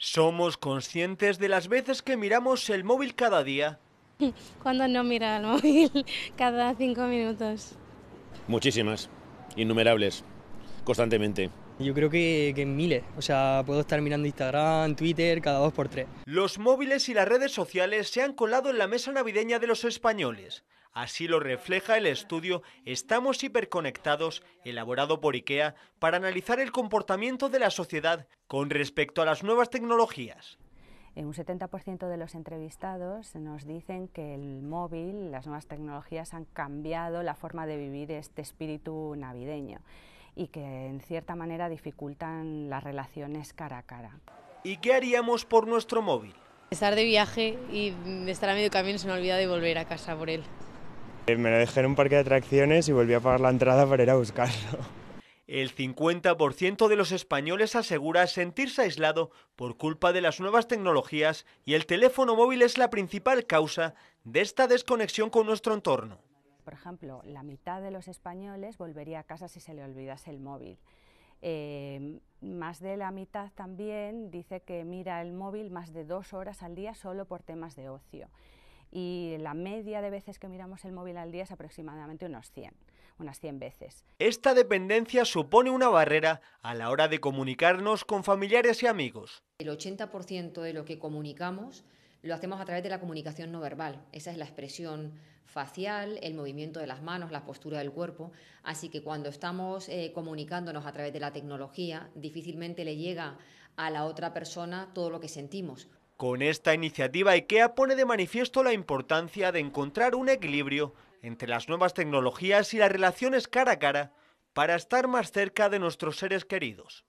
¿Somos conscientes de las veces que miramos el móvil cada día? ¿Cuándo no mira el móvil? Cada cinco minutos. Muchísimas, innumerables constantemente. Yo creo que, en miles. O sea, puedo estar mirando Instagram, Twitter, cada dos por tres. Los móviles y las redes sociales se han colado en la mesa navideña de los españoles. Así lo refleja el estudio Estamos hiperconectados, elaborado por IKEA, para analizar el comportamiento de la sociedad con respecto a las nuevas tecnologías. En un 70% de los entrevistados nos dicen que el móvil, las nuevas tecnologías han cambiado la forma de vivir este espíritu navideño y que en cierta manera dificultan las relaciones cara a cara. ¿Y qué haríamos por nuestro móvil? Estar de viaje y estar a medio camino se me olvida de volver a casa por él. Eh, me lo dejé en un parque de atracciones y volví a pagar la entrada para ir a buscarlo. El 50% de los españoles asegura sentirse aislado por culpa de las nuevas tecnologías y el teléfono móvil es la principal causa de esta desconexión con nuestro entorno por ejemplo, la mitad de los españoles volvería a casa si se le olvidase el móvil. Eh, más de la mitad también dice que mira el móvil más de dos horas al día solo por temas de ocio. Y la media de veces que miramos el móvil al día es aproximadamente unos 100, unas 100 veces. Esta dependencia supone una barrera a la hora de comunicarnos con familiares y amigos. El 80% de lo que comunicamos lo hacemos a través de la comunicación no verbal. Esa es la expresión facial, el movimiento de las manos, la postura del cuerpo. Así que cuando estamos eh, comunicándonos a través de la tecnología, difícilmente le llega a la otra persona todo lo que sentimos. Con esta iniciativa, IKEA pone de manifiesto la importancia de encontrar un equilibrio entre las nuevas tecnologías y las relaciones cara a cara para estar más cerca de nuestros seres queridos.